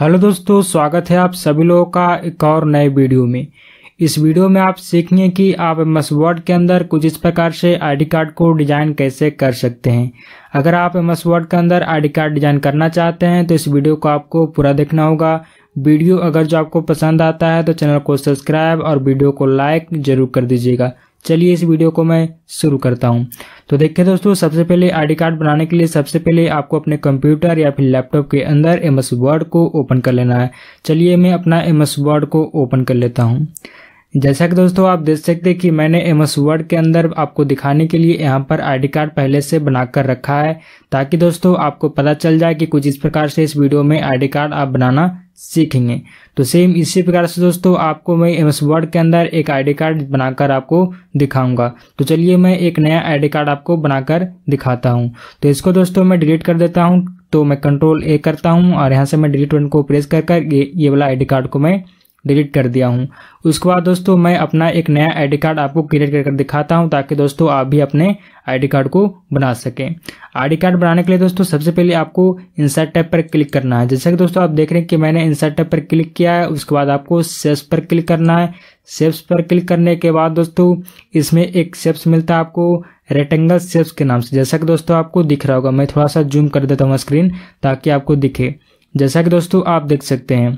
hello दोस्तों स्वागत है आप सभी लोगों का एक और नए वीडियो में इस वीडियो में आप सीखेंगे कि आप एम एस वर्ड के अंदर कुछ इस प्रकार से आईडी कार्ड को डिजाइन कैसे कर सकते हैं अगर आप एम एस वर्ड के अंदर आईडी कार्ड डिजाइन करना चाहते हैं तो इस वीडियो को आपको पूरा देखना होगा वीडियो अगर जो आपको पसंद आता है तो चैनल को सब्सक्राइब और वीडियो को लाइक जरूर कर दीजिएगा चलिए इस वीडियो को मैं शुरू करता हूँ तो देखिए दोस्तों सबसे पहले आईडी कार्ड बनाने के लिए सबसे पहले आपको अपने कंप्यूटर या फिर लैपटॉप के अंदर एम एस वर्ड को ओपन कर लेना है चलिए मैं अपना एम एस वर्ड को ओपन कर लेता हूँ जैसा कि दोस्तों आप देख सकते हैं कि मैंने एम एस वर्ड के अंदर आपको दिखाने के लिए यहाँ पर आईडी कार्ड पहले से बनाकर रखा है ताकि दोस्तों आपको पता चल जाए कि कुछ इस प्रकार से इस वीडियो में आईडी कार्ड आप बनाना सीखेंगे तो सेम इसी प्रकार से दोस्तों आपको मैं एम एस वर्ड के अंदर एक आईडी कार्ड बनाकर आपको दिखाऊंगा तो चलिए मैं एक नया आईडी कार्ड आपको बनाकर दिखाता हूं तो इसको दोस्तों मैं डिलीट कर देता हूं तो मैं कंट्रोल ए करता हूं और यहां से मैं डिलीट बटन को प्रेस कर कर ये, ये वाला आईडी कार्ड को मैं डिलीट कर दिया हूँ उसके बाद दोस्तों मैं अपना एक नया आईडी कार्ड आपको क्रिएट करके दिखाता हूँ ताकि दोस्तों आप भी अपने आईडी कार्ड को बना सकें आईडी कार्ड बनाने के लिए दोस्तों सबसे पहले आपको इंसर्ट टैब पर क्लिक करना है जैसा कि दोस्तों आप देख रहे हैं कि मैंने इंसर्ट टैब पर क्लिक किया है उसके बाद आपको सेप्स पर क्लिक करना है सेप्स पर क्लिक करने के बाद दोस्तों इसमें एक सेप्स मिलता है आपको रेक्टेंगल सेप्स के नाम से जैसा कि दोस्तों आपको दिख रहा होगा मैं थोड़ा सा जूम कर देता हूँ स्क्रीन ताकि आपको दिखे जैसा कि दोस्तों आप देख सकते हैं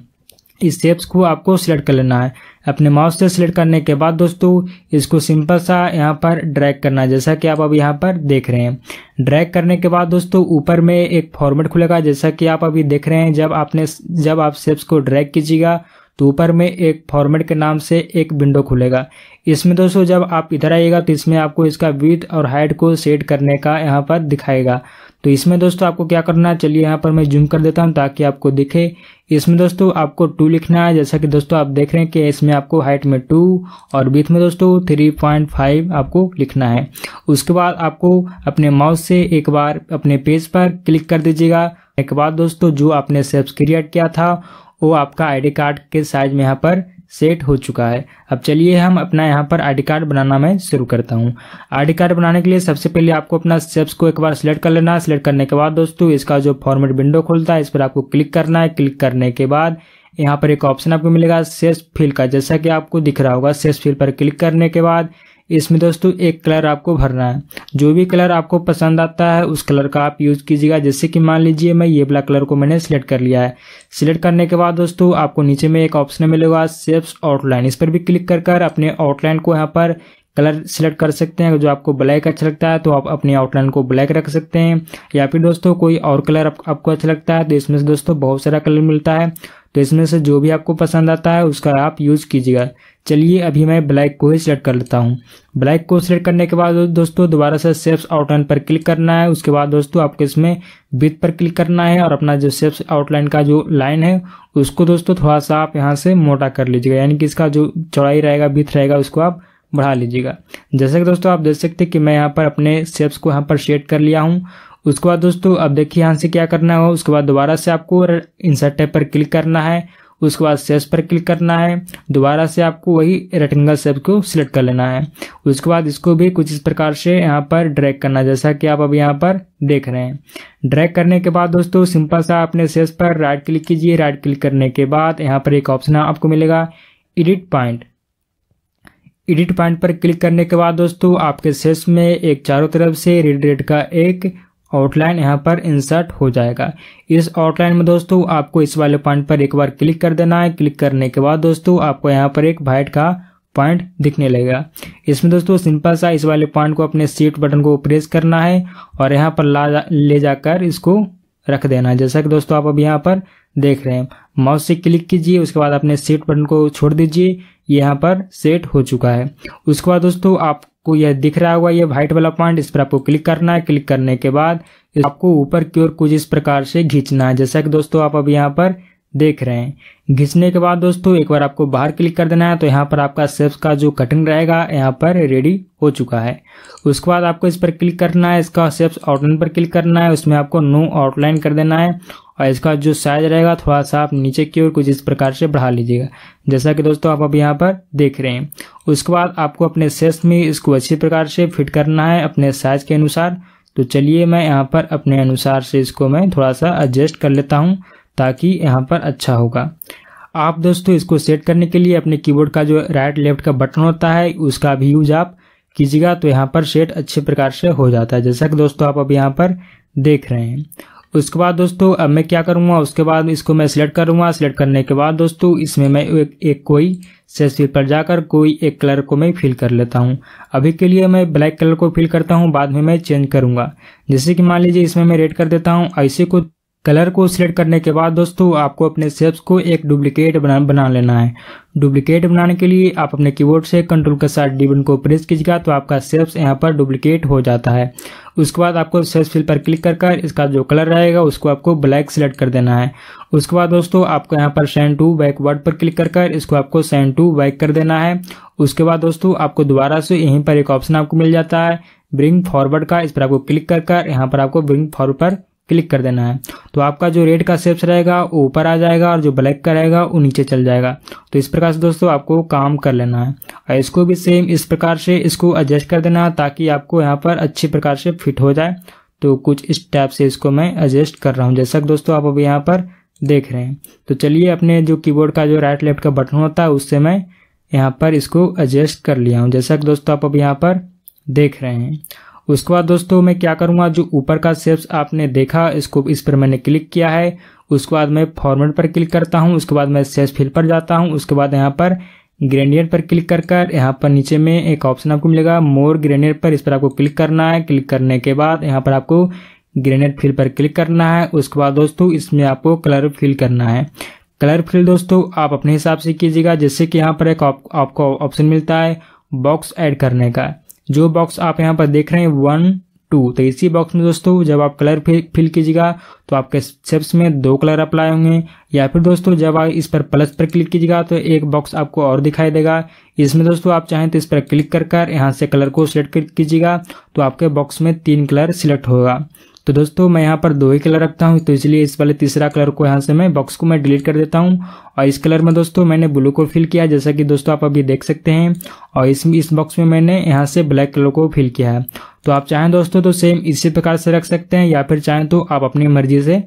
इस शेप्स को आपको सिलेक्ट कर लेना है अपने माउस से सिलेक्ट करने के बाद दोस्तों इसको सिंपल सा यहाँ पर ड्रैग करना है जैसा कि आप अब यहाँ पर देख रहे हैं ड्रैग करने के बाद दोस्तों ऊपर में एक फॉर्मेट खुलेगा जैसा कि आप अभी देख रहे हैं जब आपने जब आप शेप्स को ड्रैग कीजिएगा तो ऊपर में एक फॉर्मेट के नाम से एक विंडो खुलेगा इसमें दोस्तों जब आप इधर आइएगा तो इसमें आपको इसका विथ और हाइट को सेट करने का यहाँ पर दिखाएगा तो इसमें दोस्तों आपको क्या करना है चलिए यहाँ पर मैं जूम कर देता हूँ ताकि आपको दिखे इसमें दोस्तों आपको टू लिखना है जैसा कि दोस्तों आप देख रहे हैं कि इसमें आपको हाइट में टू और बीच में दोस्तों थ्री पॉइंट फाइव आपको लिखना है उसके बाद आपको अपने माउस से एक बार अपने पेज पर क्लिक कर दीजिएगा एक बार दोस्तों जो आपने सेप्स क्रिएट किया था वो आपका आईडी कार्ड के साइज में यहाँ पर सेट हो चुका है अब चलिए हम अपना यहाँ पर आई कार्ड बनाना मैं शुरू करता हूँ आई कार्ड बनाने के लिए सबसे पहले आपको अपना स्टेप्स को एक बार सिलेक्ट कर लेना है सिलेक्ट करने के बाद दोस्तों इसका जो फॉर्मेट विंडो खुलता है इस पर आपको क्लिक करना है क्लिक करने के बाद यहाँ पर एक ऑप्शन आपको मिलेगा सेस फील का जैसा कि आपको दिख रहा होगा सेस फील पर क्लिक करने के बाद इसमें दोस्तों एक कलर आपको भरना है जो भी कलर आपको पसंद आता है उस कलर का आप यूज़ कीजिएगा जैसे कि मान लीजिए मैं ये ब्लैक कलर को मैंने सिलेक्ट कर लिया है सिलेक्ट करने के बाद दोस्तों आपको नीचे में एक ऑप्शन मिलेगा सेप्स आउटलाइन इस पर भी क्लिक कर कर अपने आउटलाइन को यहाँ पर कलर सिलेक्ट कर सकते हैं जो आपको ब्लैक अच्छा लगता है तो आप अपने आउटलाइन को ब्लैक रख सकते हैं या फिर दोस्तों कोई और कलर आप, आपको अच्छा लगता है तो इसमें से दोस्तों बहुत सारा कलर मिलता है तो इसमें से जो भी आपको पसंद आता है उसका आप यूज़ कीजिएगा चलिए अभी मैं ब्लैक को ही सिलेक्ट कर लेता हूँ ब्लैक को सिलेक्ट करने के बाद दोस्तों दोबारा से सेप्स आउटलाइन पर क्लिक करना है उसके बाद दोस्तों आपको इसमें बिथ पर क्लिक करना है और अपना जो सेप्स आउटलाइन का जो लाइन है उसको दोस्तों थोड़ा सा आप यहाँ से मोटा कर लीजिएगा यानी कि इसका जो चौड़ाई रहेगा बिथ रहेगा उसको आप बढ़ा लीजिएगा जैसे कि दोस्तों आप देख सकते हैं कि मैं यहाँ पर अपने सेप्स को यहाँ पर शेड कर लिया हूँ उसके बाद दोस्तों अब देखिए यहाँ से क्या करना है उसके बाद दोबारा से आपको इंसर्ट टैप पर क्लिक करना है उसके बाद सेस पर क्लिक करना है दोबारा से आपको वही रेक्टेंगल सेप को सिलेक्ट कर लेना है उसके बाद इसको भी कुछ इस प्रकार से यहाँ पर ड्रैग करना जैसा कि आप अब यहाँ पर देख रहे हैं ड्रैग करने के बाद दोस्तों सिंपल सा आपने सेस पर राइट क्लिक कीजिए राइट क्लिक करने के बाद यहाँ पर एक ऑप्शन आपको मिलेगा एडिट पॉइंट एडिट पॉइंट पर क्लिक करने के बाद दोस्तों आपके सेस में एक चारों तरफ से रेड रेड का एक आउटलाइन यहाँ पर इंसर्ट हो जाएगा इस आउटलाइन में दोस्तों आपको इस वाले पॉइंट पर एक बार क्लिक कर देना है क्लिक करने के बाद दोस्तों आपको यहाँ पर एक वाइट का पॉइंट दिखने लगेगा इसमें दोस्तों सिंपल सा इस वाले पॉइंट को अपने सीट बटन को प्रेस करना है और यहाँ पर ला जा, ले जाकर इसको रख देना है जैसा कि दोस्तों आप अब यहाँ पर देख रहे हैं माउस से क्लिक कीजिए उसके बाद अपने सेट बटन को छोड़ दीजिए यहाँ पर सेट हो चुका है उसके बाद दोस्तों आप आपको यह दिख रहा होगा ये व्हाइट वाला पॉइंट इस पर आपको क्लिक करना है क्लिक करने के बाद आपको ऊपर की ओर कुछ इस प्रकार से घींचना है जैसा कि दोस्तों आप अब यहाँ पर देख रहे हैं घिसने के बाद दोस्तों एक बार आपको बाहर क्लिक कर देना है तो यहाँ पर आपका सेप्स का जो कटिंग रहेगा यहाँ पर रेडी हो चुका है उसके बाद आपको इस पर क्लिक करना है इसका सेप्स आउटलाइन पर क्लिक करना है उसमें आपको नो आउटलाइन कर देना है और इसका जो साइज रहेगा थोड़ा सा आप नीचे की ओर कुछ इस प्रकार से बढ़ा लीजिएगा जैसा कि दोस्तों आप अब यहाँ पर देख रहे हैं उसके बाद आपको अपने सेस में इसको अच्छी प्रकार से फिट करना है अपने साइज के अनुसार तो चलिए मैं यहाँ पर अपने अनुसार से इसको मैं थोड़ा सा एडजस्ट कर लेता हूँ ताकि यहाँ पर अच्छा होगा आप दोस्तों इसको सेट करने के लिए अपने कीबोर्ड का जो राइट लेफ्ट का बटन होता है उसका भी यूज आप कीजिएगा तो यहाँ पर सेट अच्छे प्रकार से हो जाता है जैसा कि दोस्तों आप अब यहाँ पर देख रहे हैं उसके तो बाद दोस्तों अब मैं क्या करूँगा उसके बाद इसको मैं सिलेक्ट करूँगा सिलेक्ट करने के बाद दोस्तों इसमें मैं एक, एक कोई सेल पर जाकर कोई एक कलर को मैं फिल कर लेता हूँ अभी के लिए मैं ब्लैक कलर को फिल करता हूँ बाद में मैं चेंज करूंगा जैसे कि मान लीजिए इसमें मैं रेड कर देता हूँ ऐसे को कलर को सिलेक्ट करने के बाद दोस्तों आपको अपने शेप्स को एक डुप्लीकेट बना बना लेना है डुप्लीकेट बनाने के लिए आप अपने कीबोर्ड से कंट्रोल के साथ डिबन को प्रेस कीजिएगा तो आपका शेप्स यहाँ पर डुप्लीकेट हो जाता है उसके बाद आपको शेप्स फिल पर क्लिक कर कर इसका जो कलर रहेगा उसको आपको ब्लैक सिलेक्ट कर देना है उसके बाद दोस्तों आपको यहाँ पर सेंड टू बैक वर्ड पर क्लिक कर कर इसको आपको सेंड टू बैक कर देना है उसके बाद दोस्तों आपको दोबारा से यहीं पर एक ऑप्शन आपको मिल जाता है ब्रिंग फॉरवर्ड का इस पर आपको क्लिक कर कर यहाँ पर आपको ब्रिंग फॉरवर्ड पर क्लिक कर देना है तो आपका जो रेड का सेप्स रहेगा वो ऊपर आ जाएगा और जो ब्लैक का रहेगा वो नीचे चल जाएगा तो इस प्रकार से दोस्तों आपको काम कर लेना है और इसको भी सेम इस प्रकार से इसको एडजस्ट कर देना है ताकि आपको यहाँ पर अच्छी प्रकार से फिट हो जाए तो कुछ इस टाइप से इसको मैं एडजस्ट कर रहा हूँ जैसा कि दोस्तों आप अभी यहाँ पर देख रहे हैं तो चलिए अपने जो कीबोर्ड का जो राइट लेफ्ट का बटन होता है उससे मैं यहाँ पर इसको एडजस्ट कर लिया हूँ जैसा कि दोस्तों आप अभी यहाँ पर देख रहे हैं उसके बाद दोस्तों मैं क्या करूँगा जो ऊपर का सेप्स आपने देखा इसको इस पर मैंने क्लिक किया है उसके बाद मैं फॉर्मेट पर क्लिक करता हूँ उसके बाद मैं सेप्स फिल पर जाता हूँ उसके बाद यहाँ पर ग्रेनियर पर क्लिक कर कर यहाँ पर नीचे में एक ऑप्शन आपको मिलेगा मोर ग्रेनियर पर इस पर आपको क्लिक करना है क्लिक करने के बाद यहाँ पर आपको ग्रेनेट फिल पर क्लिक करना है उसके बाद दोस्तों इसमें आपको कलर फिल करना है कलर फिल दोस्तों आप अपने हिसाब से कीजिएगा जैसे कि यहाँ पर एक आपको ऑप्शन मिलता है बॉक्स ऐड करने का जो बॉक्स आप यहाँ पर देख रहे हैं वन टू तो इसी बॉक्स में दोस्तों जब आप कलर फिल कीजिएगा तो आपके शेप्स में दो कलर अप्लाई होंगे या फिर दोस्तों जब आप इस पर प्लस पर क्लिक कीजिएगा तो एक बॉक्स आपको और दिखाई देगा इसमें दोस्तों आप चाहें तो इस पर क्लिक कर कर यहाँ से कलर को सिलेक्ट कीजिएगा तो आपके बॉक्स में तीन कलर सिलेक्ट होगा तो दोस्तों मैं यहाँ पर दो ही कलर रखता हूँ तो इसलिए इस वाले तीसरा कलर को यहाँ से मैं बॉक्स को मैं डिलीट कर देता हूँ और इस कलर में दोस्तों मैंने ब्लू को फिल किया जैसा कि दोस्तों आप अभी देख सकते हैं और इस इस बॉक्स में मैंने यहाँ से ब्लैक कलर को फिल किया है तो आप चाहें दोस्तों तो सेम इसी प्रकार से रख सकते हैं या फिर चाहें तो आप अपनी मर्जी से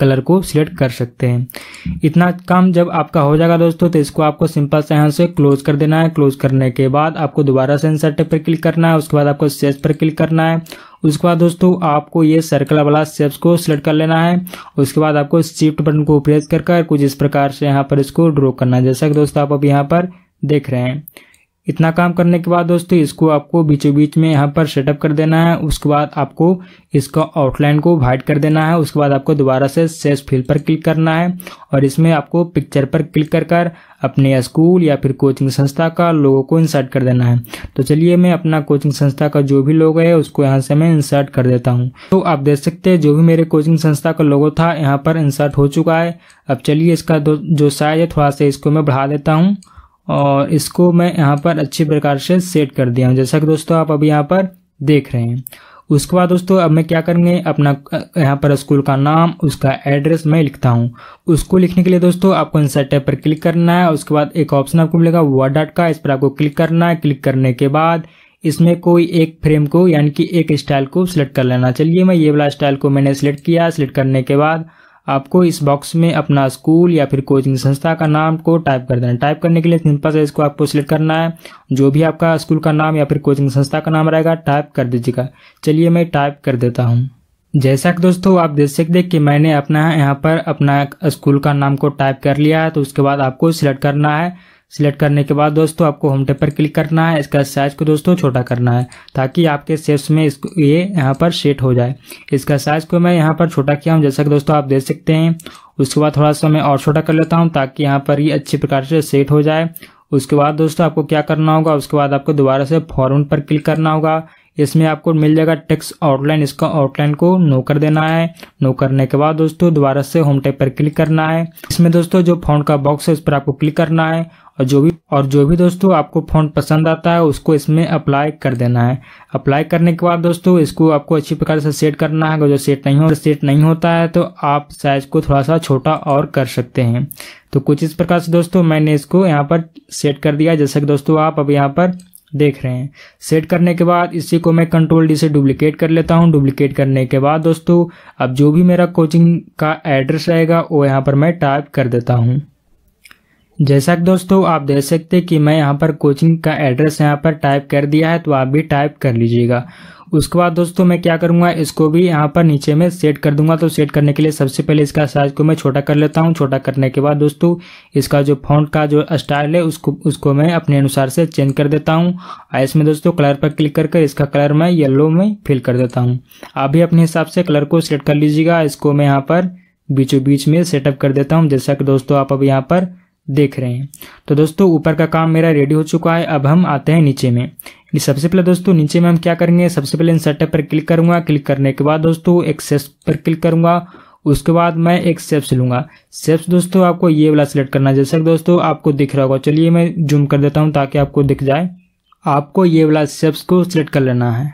कलर को सिलेक्ट कर सकते हैं इतना काम जब आपका हो जाएगा दोस्तों तो इसको आपको सिंपल से यहाँ से क्लोज कर देना है क्लोज करने के बाद आपको दोबारा से इंसर्ट पर क्लिक करना है उसके बाद आपको सेस पर क्लिक करना है उसके बाद दोस्तों आपको ये सर्कल वाला शेप्स को सिलेक्ट कर लेना है उसके बाद आपको शिफ्ट बटन को प्रेस कर कर कुछ इस प्रकार से यहाँ पर इसको ड्रॉ करना है जैसा कि दोस्तों आप अब यहाँ पर देख रहे हैं इतना काम करने के बाद दोस्तों इसको आपको बीचों बीच में यहाँ पर सेटअप कर देना है उसके बाद आपको इसका आउटलाइन को वाइट कर देना है उसके बाद आपको दोबारा से सेस फील पर क्लिक करना है और इसमें आपको पिक्चर पर क्लिक कर कर अपने स्कूल या फिर कोचिंग संस्था का लोगो को इंसर्ट कर देना है तो चलिए मैं अपना कोचिंग संस्था का जो भी लोगो है उसको यहाँ से मैं इंसर्ट कर देता हूँ तो आप देख सकते हैं जो भी मेरे कोचिंग संस्था का लोगो था यहाँ पर इंसर्ट हो चुका है अब चलिए इसका जो साइज है थोड़ा सा इसको मैं बढ़ा देता हूँ और इसको मैं यहाँ पर अच्छी प्रकार से सेट कर दिया हूँ जैसा कि दोस्तों आप अभी यहाँ पर देख रहे हैं उसके बाद दोस्तों अब मैं क्या करेंगे अपना यहाँ पर स्कूल का नाम उसका एड्रेस मैं लिखता हूँ उसको लिखने के लिए दोस्तों आपको इंसर्ट टैब पर क्लिक करना है उसके बाद एक ऑप्शन आपको मिलेगा वर्ड डॉट का इस पर आपको क्लिक करना है क्लिक करने के बाद इसमें कोई एक फ्रेम को यानी कि एक स्टाइल को सिलेक्ट कर लेना चलिए मैं ये वाला स्टाइल को मैंने सिलेक्ट किया सिलेक्ट करने के बाद आपको इस बॉक्स में अपना स्कूल या फिर कोचिंग संस्था का नाम को टाइप कर देना टाइप करने के लिए सिंपल से इसको आपको सिलेक्ट करना है जो भी आपका स्कूल का नाम या फिर कोचिंग संस्था का नाम रहेगा टाइप कर दीजिएगा चलिए मैं टाइप कर देता हूँ जैसा कि दोस्तों आप देख सकते हैं कि मैंने अपना यहाँ पर अपना स्कूल का नाम को टाइप कर लिया है तो उसके बाद आपको सिलेक्ट करना है सिलेक्ट करने के बाद दोस्तों आपको होम टेप पर क्लिक करना है इसका साइज़ को दोस्तों छोटा करना है ताकि आपके सेप्स में इसको ये यहाँ पर सेट हो जाए इसका साइज़ को मैं यहाँ पर छोटा किया हूँ जैसा कि दोस्तों आप देख सकते हैं उसके बाद थोड़ा सा मैं और छोटा कर लेता हूँ ताकि यहाँ पर ये अच्छी प्रकार से सेट हो जाए उसके बाद दोस्तों आपको क्या करना होगा उसके बाद आपको दोबारा से फॉरन पर क्लिक करना होगा इसमें आपको मिल जाएगा टेक्स आउटलाइन इसका आउटलाइन को नो कर देना है नो करने के बाद दोस्तों दोबारा से होम टेप पर क्लिक करना है इसमें दोस्तों जो फोन का बॉक्स है उस पर आपको क्लिक करना है और जो भी और जो भी दोस्तों आपको फ़ॉन्ट पसंद आता है उसको इसमें अप्लाई कर देना है अप्लाई करने के बाद दोस्तों इसको आपको अच्छी प्रकार से सेट करना है अगर जो सेट नहीं हो सेट नहीं होता है तो आप साइज को थोड़ा सा छोटा और कर सकते हैं तो कुछ इस प्रकार से दोस्तों मैंने इसको यहाँ पर सेट कर दिया जैसे कि दोस्तों आप अब यहाँ पर देख रहे हैं सेट करने के बाद इसी को मैं कंट्रोल डी से डुप्लीकेट कर लेता हूं डुप्लीकेट करने के बाद दोस्तों अब जो भी मेरा कोचिंग का एड्रेस रहेगा वो यहाँ पर मैं टाइप कर देता हूँ जैसा कि दोस्तों आप देख सकते हैं कि मैं यहाँ पर कोचिंग का एड्रेस यहाँ पर टाइप कर दिया है तो आप भी टाइप कर लीजिएगा उसके बाद दोस्तों मैं क्या करूँगा इसको भी यहाँ पर नीचे में सेट कर दूंगा तो सेट करने के लिए सबसे पहले इसका साइज को मैं छोटा कर लेता हूँ छोटा करने के बाद दोस्तों इसका जो फॉन्ट का जो स्टाइल है उसको उसको मैं अपने अनुसार से चेंज कर देता हूँ और इसमें दोस्तों कलर पर क्लिक करके इसका कलर मैं येल्लो में फिल कर देता हूँ आप भी अपने हिसाब से कलर को सेट कर लीजिएगा इसको मैं यहाँ पर बीचों बीच में सेटअप कर देता हूँ जैसा कि दोस्तों आप अब यहाँ पर देख रहे हैं तो दोस्तों ऊपर का काम मेरा रेडी हो चुका है अब हम आते हैं नीचे में सबसे पहले दोस्तों नीचे में हम क्या करेंगे सबसे पहले इन सेटअप पर क्लिक करूंगा क्लिक करने के बाद दोस्तों एक सेप्स पर क्लिक करूंगा उसके बाद मैं एक सेप्स लूंगा सेप्स दोस्तों आपको ये वाला सेलेक्ट करना है जैसा कि दोस्तों आपको दिख रहा होगा चलिए मैं जूम कर देता हूँ ताकि आपको दिख जाए आपको ये वाला सेप्स को सिलेक्ट कर लेना है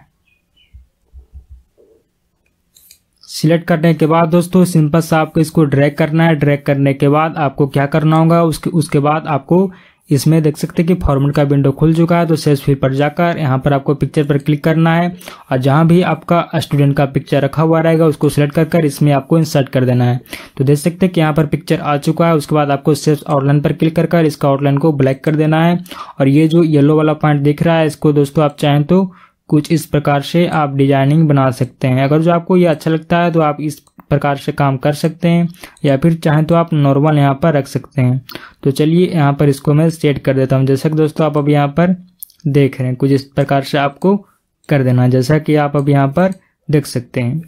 सिलेक्ट करने के बाद दोस्तों सिंपल सा आपको इसको ड्रैग करना है ड्रैग करने के बाद आपको क्या करना होगा उसके उसके बाद आपको इसमें देख सकते हैं कि फॉर्मेट का विंडो खुल चुका है तो सेल्स फील्ड पर जाकर यहाँ पर आपको पिक्चर पर क्लिक करना है और जहाँ भी आपका स्टूडेंट का पिक्चर रखा हुआ रहेगा उसको सिलेक्ट कर कर इसमें आपको इंसर्ट कर देना है तो देख सकते हैं कि यहाँ पर पिक्चर आ चुका है उसके बाद आपको सेल्स आउटलाइन पर क्लिक कर कर इसका आउटलाइन को ब्लैक कर देना है और ये जो येलो वाला पॉइंट दिख रहा है इसको दोस्तों आप चाहें तो कुछ इस प्रकार से आप डिजाइनिंग बना सकते हैं अगर जो आपको ये अच्छा लगता है तो आप इस प्रकार से काम कर सकते हैं या फिर चाहें तो आप नॉर्मल यहाँ पर रख सकते हैं तो चलिए यहाँ पर इसको मैं सेट कर देता हूँ जैसा कि दोस्तों आप अब यहाँ पर देख रहे हैं कुछ इस प्रकार से आपको कर देना जैसा कि आप अब यहाँ पर देख सकते हैं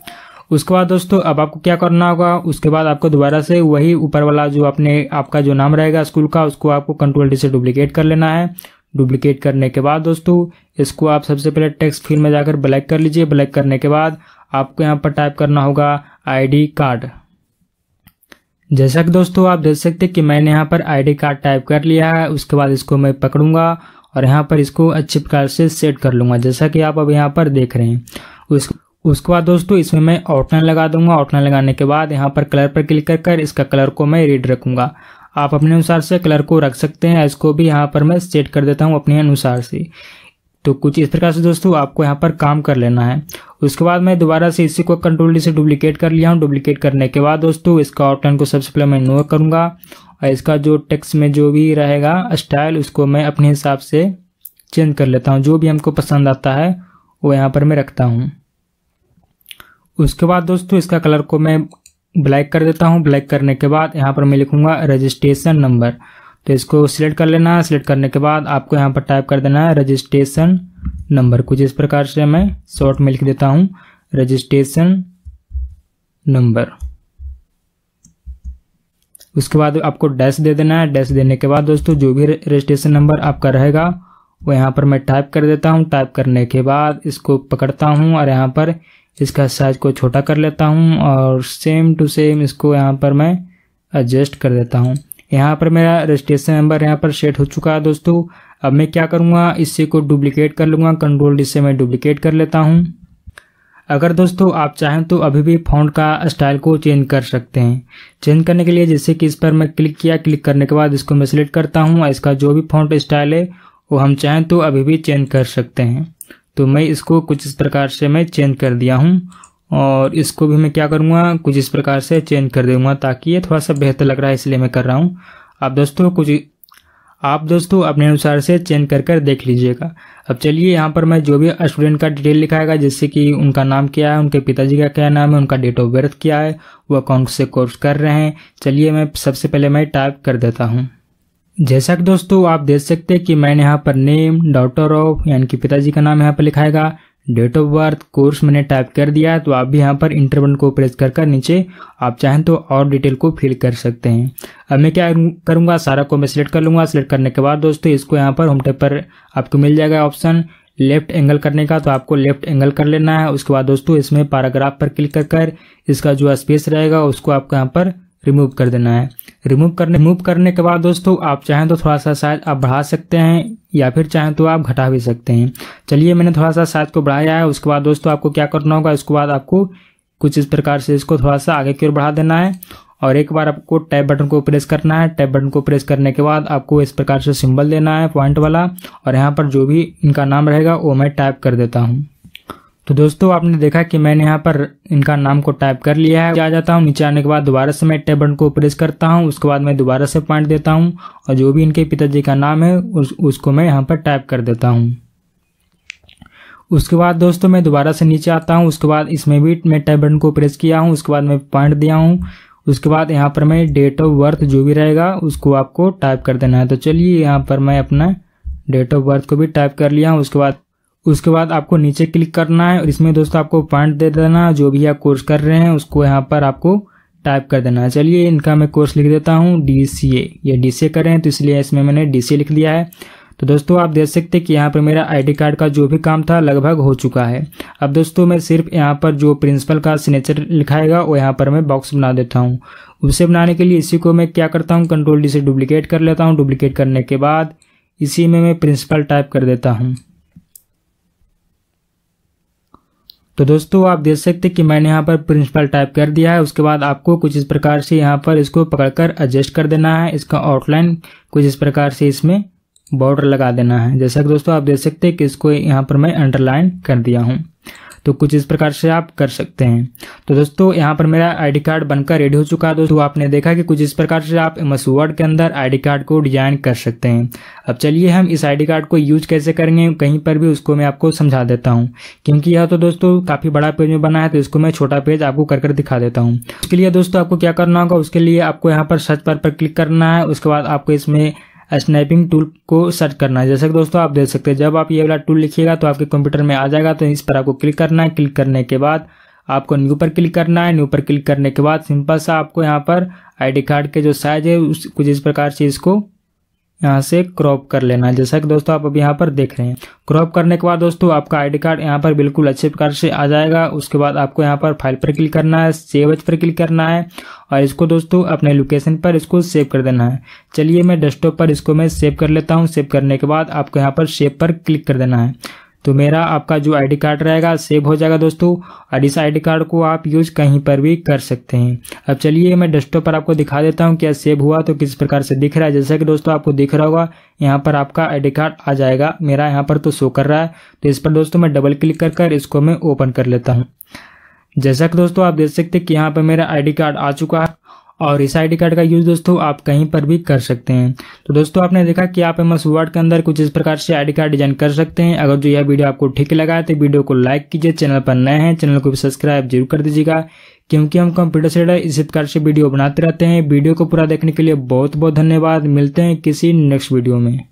उसके बाद दोस्तों अब आपको क्या करना होगा उसके बाद आपको दोबारा से वही ऊपर वाला जो अपने आपका जो नाम रहेगा स्कूल का उसको आपको कंट्रोल डी से डुप्लीकेट कर लेना है डुप्लीकेट करने के बाद दोस्तों इसको आप सबसे पहले टेक्स्ट फील्ड में जाकर ब्लैक कर लीजिए ब्लैक करने के बाद आपको यहाँ पर टाइप करना होगा आईडी कार्ड जैसा कि दोस्तों आप देख सकते हैं कि मैंने यहाँ पर आईडी कार्ड टाइप कर लिया है उसके बाद इसको मैं पकड़ूंगा और यहाँ पर इसको अच्छी प्रकार से सेट कर लूंगा जैसा कि आप अब यहाँ पर देख रहे हैं उस उसके बाद दोस्तों इसमें मैं आउटलाइन लगा दूंगा आउटलाइन लगाने के बाद यहाँ पर कलर पर क्लिक कर कर इसका कलर को मैं रीड रखूंगा आप अपने अनुसार से कलर को रख सकते हैं इसको भी यहाँ पर मैं सेट कर देता हूँ अपने अनुसार से तो कुछ इस प्रकार से दोस्तों आपको यहाँ पर काम कर लेना है उसके बाद मैं दोबारा से इसी को कंट्रोल से डुप्लीकेट कर लिया हूँ डुप्लीकेट करने के बाद दोस्तों इसका आउटलाइन को सबसे पहले मैं नो करूँगा और इसका जो टेक्स्ट में जो भी रहेगा स्टाइल उसको मैं अपने हिसाब से चेंज कर लेता हूँ जो भी हमको पसंद आता है वो यहाँ पर मैं रखता हूँ उसके बाद दोस्तों इसका कलर को मैं ब्लैक कर देता हूँ ब्लैक करने के बाद यहाँ पर मैं लिखूंगा रजिस्ट्रेशन नंबर तो इसको सिलेक्ट कर लेना है सिलेक्ट करने के बाद आपको यहाँ पर टाइप कर देना है रजिस्ट्रेशन नंबर कुछ इस प्रकार से मैं शॉर्ट में लिख देता हूँ रजिस्ट्रेशन नंबर उसके बाद आपको डैश दे देना है डैश देने के बाद दोस्तों जो भी रजिस्ट्रेशन नंबर आपका रहेगा वो यहाँ पर मैं टाइप कर देता हूँ टाइप करने के बाद इसको पकड़ता हूँ और यहाँ पर इसका साइज को छोटा कर लेता हूँ और सेम टू सेम इसको यहाँ पर मैं एडजस्ट कर देता हूँ यहाँ पर मेरा रजिस्ट्रेशन नंबर यहाँ पर सेट हो चुका है दोस्तों अब मैं क्या करूँगा इससे को डुप्लीकेट कर लूँगा कंट्रोल डी से मैं डुप्लीकेट कर लेता हूँ अगर दोस्तों आप चाहें तो अभी भी फ़ॉन्ट का स्टाइल को चेंज कर सकते हैं चेंज करने के लिए जैसे कि इस पर मैं क्लिक किया क्लिक करने के बाद इसको मैं सिलेक्ट करता हूँ इसका जो भी फ़ॉन्ट स्टाइल है वो हम चाहें तो अभी भी चेंज कर सकते हैं तो मैं इसको कुछ इस प्रकार से मैं चेंज कर दिया हूँ और इसको भी मैं क्या करूँगा कुछ इस प्रकार से चेंज कर दूँगा ताकि ये थोड़ा सा बेहतर लग रहा है इसलिए मैं कर रहा हूँ आप दोस्तों कुछ आप दोस्तों अपने अनुसार से चेंज कर कर देख लीजिएगा अब चलिए यहाँ पर मैं जो भी स्टूडेंट का डिटेल लिखाएगा जैसे कि उनका नाम क्या है उनके पिताजी का क्या नाम है उनका डेट ऑफ बर्थ क्या है वह कौन से कोर्स कर रहे हैं चलिए मैं सबसे पहले मैं टाइप कर देता हूँ जैसा कि दोस्तों आप देख सकते हैं कि मैंने यहाँ पर नेम डॉटर ऑफ यानी कि पिताजी का नाम यहाँ पर लिखाएगा डेट ऑफ बर्थ कोर्स मैंने टाइप कर दिया तो आप भी यहाँ पर इंटरवन को प्रेस कर कर नीचे आप चाहें तो और डिटेल को फिल कर सकते हैं अब मैं क्या करूँगा सारा को मैं सिलेक्ट कर लूँगा सिलेक्ट करने के बाद दोस्तों इसको यहाँ पर होम पर आपको मिल जाएगा ऑप्शन लेफ्ट एंगल करने का तो आपको लेफ्ट एंगल कर लेना है उसके बाद दोस्तों इसमें पैराग्राफ पर क्लिक कर कर इसका जो स्पेस रहेगा उसको आपको यहाँ पर रिमूव कर देना है रिमूव करने रिमूव करने के बाद दोस्तों आप चाहें तो थोड़ा सा साइज आप बढ़ा सकते हैं या फिर चाहें तो आप घटा भी सकते हैं चलिए मैंने थोड़ा सा साइज को बढ़ाया है उसके बाद दोस्तों आपको क्या करना होगा उसके बाद आपको कुछ इस प्रकार से इसको थोड़ा सा आगे की ओर बढ़ा देना है और एक बार आपको टैप बटन को प्रेस करना है टैप बटन को प्रेस करने के बाद आपको इस प्रकार से सिंबल देना है पॉइंट वाला और यहाँ पर जो भी इनका नाम रहेगा वो मैं टाइप कर देता हूँ तो दोस्तों आपने देखा कि मैंने यहाँ पर इनका नाम को टाइप कर लिया है आ जाता हूँ नीचे आने के बाद दोबारा से मैं टैब बटन को प्रेस करता हूँ उसके बाद मैं दोबारा से पॉइंट देता हूँ और जो भी इनके पिताजी का नाम है उस, उसको मैं यहाँ पर टाइप कर देता हूँ उसके बाद दोस्तों मैं दोबारा से नीचे आता हूँ उसके बाद इसमें भी मैं टैब बटन को प्रेस किया हूँ उसके बाद मैं पॉइंट दिया हूँ उसके बाद यहाँ पर मैं डेट ऑफ बर्थ जो भी रहेगा उसको आपको टाइप कर देना है तो चलिए यहाँ पर मैं अपना डेट ऑफ बर्थ को भी टाइप कर लिया हूँ उसके बाद उसके बाद आपको नीचे क्लिक करना है और इसमें दोस्तों आपको पॉइंट दे देना जो भी आप कोर्स कर रहे हैं उसको यहाँ पर आपको टाइप कर देना है चलिए इनका मैं कोर्स लिख देता हूँ डी सी ए ये डी सी ए कर रहे हैं तो इसलिए इसमें मैंने डी सी ए लिख दिया है तो दोस्तों आप देख सकते हैं कि यहाँ पर मेरा आईडी कार्ड का जो भी काम था लगभग हो चुका है अब दोस्तों मैं सिर्फ यहाँ पर जो प्रिंसिपल का सिग्नेचर लिखाएगा वो यहाँ पर मैं बॉक्स बना देता हूँ उसे बनाने के लिए इसी को मैं क्या करता हूँ कंट्रोल डी से डुप्लीकेट कर लेता हूँ डुप्लीकेट करने के बाद इसी में मैं प्रिंसिपल टाइप कर देता हूँ तो दोस्तों आप देख सकते हैं कि मैंने यहाँ पर प्रिंसिपल टाइप कर दिया है उसके बाद आपको कुछ इस प्रकार से यहाँ पर इसको पकड़कर एडजस्ट कर देना है इसका आउटलाइन कुछ इस प्रकार से इसमें बॉर्डर लगा देना है जैसा कि दोस्तों आप देख सकते हैं कि इसको यहाँ पर मैं अंडरलाइन कर दिया हूँ तो कुछ इस प्रकार से आप कर सकते हैं तो दोस्तों यहाँ पर मेरा आईडी कार्ड बनकर रेडी हो चुका है दोस्तों आपने देखा कि कुछ इस प्रकार से आप एम वर्ड के अंदर आईडी कार्ड को डिजाइन कर सकते हैं अब चलिए हम इस आईडी कार्ड को यूज कैसे करेंगे कहीं पर भी उसको मैं आपको समझा देता हूँ क्योंकि यह तो दोस्तों काफ़ी बड़ा पेज में बना है तो इसको मैं छोटा पेज आपको कर कर दिखा देता हूँ उसके लिए दोस्तों आपको क्या करना होगा उसके लिए आपको यहाँ पर सर्च पर, पर क्लिक करना है उसके बाद आपको इसमें स्नैपिंग टूल को सर्च करना है जैसे कि दोस्तों आप देख सकते हैं जब आप ये वाला टूल लिखिएगा तो आपके कंप्यूटर में आ जाएगा तो इस पर आपको क्लिक करना है क्लिक करने के बाद आपको न्यू पर क्लिक करना है न्यू पर क्लिक करने के बाद सिंपल सा आपको यहाँ पर आईडी कार्ड के जो साइज है उस कुछ इस प्रकार से इसको यहाँ से क्रॉप कर लेना है जैसा कि दोस्तों आप अब यहाँ पर देख रहे हैं क्रॉप करने के बाद दोस्तों आपका आईडी कार्ड यहाँ पर बिल्कुल अच्छे प्रकार से आ जाएगा उसके बाद आपको यहाँ पर फाइल पर क्लिक करना है सेव पर क्लिक करना है और इसको दोस्तों अपने लोकेशन पर इसको सेव कर देना है चलिए मैं डेस्कटॉप पर इसको मैं सेव कर लेता हूँ सेव करने के बाद आपको यहाँ पर सेव पर क्लिक कर देना है तो मेरा आपका जो आईडी कार्ड रहेगा सेव हो जाएगा दोस्तों और इस आईडी कार्ड को आप यूज कहीं पर भी कर सकते हैं अब चलिए मैं डेस्कटॉप पर आपको दिखा देता हूँ क्या सेव हुआ तो किस प्रकार से दिख रहा है जैसा कि दोस्तों आपको दिख रहा होगा यहाँ पर आपका आईडी कार्ड आ जाएगा मेरा यहाँ पर तो शो कर रहा है तो इस पर दोस्तों मैं डबल क्लिक कर कर इसको मैं ओपन कर लेता हूँ जैसा कि दोस्तों आप देख सकते हैं कि यहाँ पर मेरा आईडी कार्ड आ चुका है और इस आई कार्ड का यूज़ दोस्तों आप कहीं पर भी कर सकते हैं तो दोस्तों आपने देखा कि आप एम एस वर्ड के अंदर कुछ इस प्रकार से आई कार्ड डिजाइन कर सकते हैं अगर जो यह वीडियो आपको ठीक लगा तो वीडियो को लाइक कीजिए चैनल पर नए हैं चैनल को भी सब्सक्राइब जरूर कर दीजिएगा क्योंकि हम कंप्यूटर से इसी प्रकार से वीडियो बनाते रहते हैं वीडियो को पूरा देखने के लिए बहुत बहुत धन्यवाद मिलते हैं किसी नेक्स्ट वीडियो में